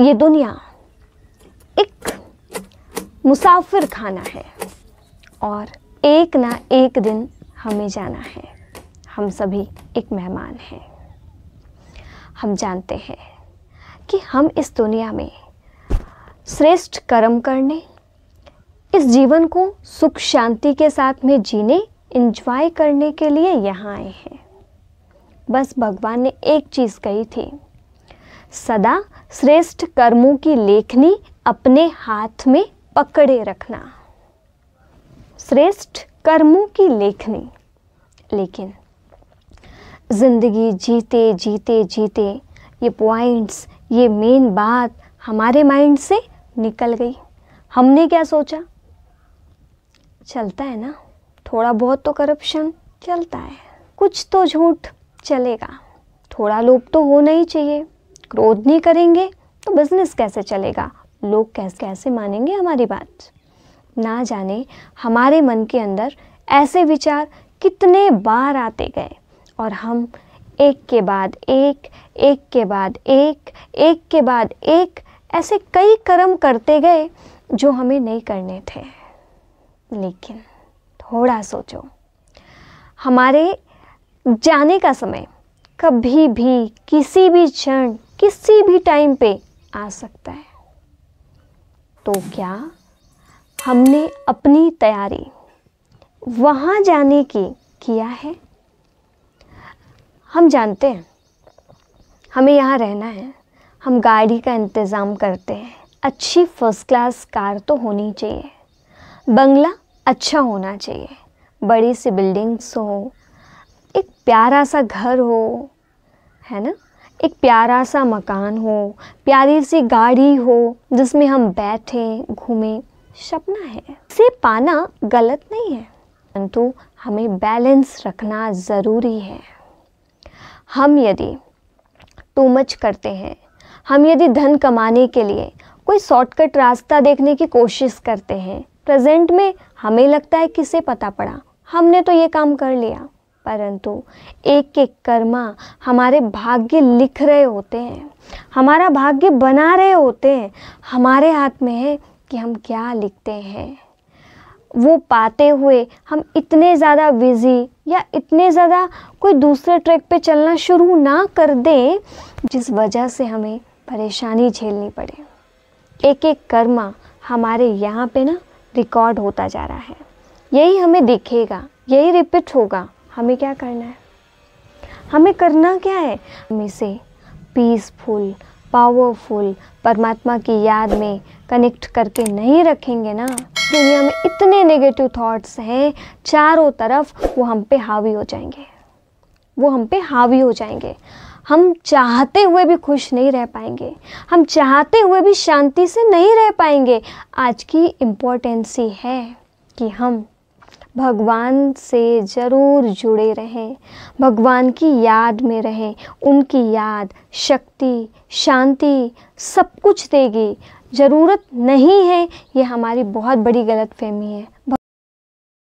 ये दुनिया एक मुसाफिर खाना है और एक ना एक दिन हमें जाना है हम सभी एक मेहमान हैं हम जानते हैं कि हम इस दुनिया में श्रेष्ठ कर्म करने इस जीवन को सुख शांति के साथ में जीने इंजॉय करने के लिए यहाँ आए हैं बस भगवान ने एक चीज़ कही थी सदा श्रेष्ठ कर्मों की लेखनी अपने हाथ में पकड़े रखना श्रेष्ठ कर्मों की लेखनी लेकिन ज़िंदगी जीते जीते जीते ये पॉइंट्स ये मेन बात हमारे माइंड से निकल गई हमने क्या सोचा चलता है ना थोड़ा बहुत तो करप्शन चलता है कुछ तो झूठ चलेगा थोड़ा लोप तो होना ही चाहिए क्रोध नहीं करेंगे तो बिज़नेस कैसे चलेगा लोग कैसे कैसे मानेंगे हमारी बात ना जाने हमारे मन के अंदर ऐसे विचार कितने बार आते गए और हम एक के बाद एक एक के बाद एक एक के बाद एक ऐसे कई कर्म करते गए जो हमें नहीं करने थे लेकिन थोड़ा सोचो हमारे जाने का समय कभी भी किसी भी क्षण किसी भी टाइम पे आ सकता है तो क्या हमने अपनी तैयारी वहाँ जाने की किया है हम जानते हैं हमें यहाँ रहना है हम गाड़ी का इंतज़ाम करते हैं अच्छी फर्स्ट क्लास कार तो होनी चाहिए बंगला अच्छा होना चाहिए बड़ी सी बिल्डिंग्स हो एक प्यारा सा घर हो है ना एक प्यारा सा मकान हो प्यारी सी गाड़ी हो जिसमें हम बैठें घूमें सपना है इसे पाना गलत नहीं है परंतु हमें बैलेंस रखना ज़रूरी है हम यदि टू मच करते हैं हम यदि धन कमाने के लिए कोई शॉर्टकट रास्ता देखने की कोशिश करते हैं प्रेजेंट में हमें लगता है किसे पता पड़ा हमने तो ये काम कर लिया परंतु एक एक कर्मा हमारे भाग्य लिख रहे होते हैं हमारा भाग्य बना रहे होते हैं हमारे हाथ में है कि हम क्या लिखते हैं वो पाते हुए हम इतने ज़्यादा बिज़ी या इतने ज़्यादा कोई दूसरे ट्रैक पे चलना शुरू ना कर दें जिस वजह से हमें परेशानी झेलनी पड़े एक एक कर्मा हमारे यहाँ पे ना रिकॉर्ड होता जा रहा है यही हमें दिखेगा यही रिपीट होगा हमें क्या करना है हमें करना क्या है हम इसे पीसफुल पावरफुल परमात्मा की याद में कनेक्ट करके नहीं रखेंगे ना दुनिया में इतने नेगेटिव थॉट्स हैं चारों तरफ वो हम पे हावी हो जाएंगे वो हम पे हावी हो जाएंगे हम चाहते हुए भी खुश नहीं रह पाएंगे हम चाहते हुए भी शांति से नहीं रह पाएंगे आज की इम्पोर्टेंसी है कि हम भगवान से ज़रूर जुड़े रहें भगवान की याद में रहें उनकी याद शक्ति शांति सब कुछ देगी ज़रूरत नहीं है ये हमारी बहुत बड़ी गलतफहमी है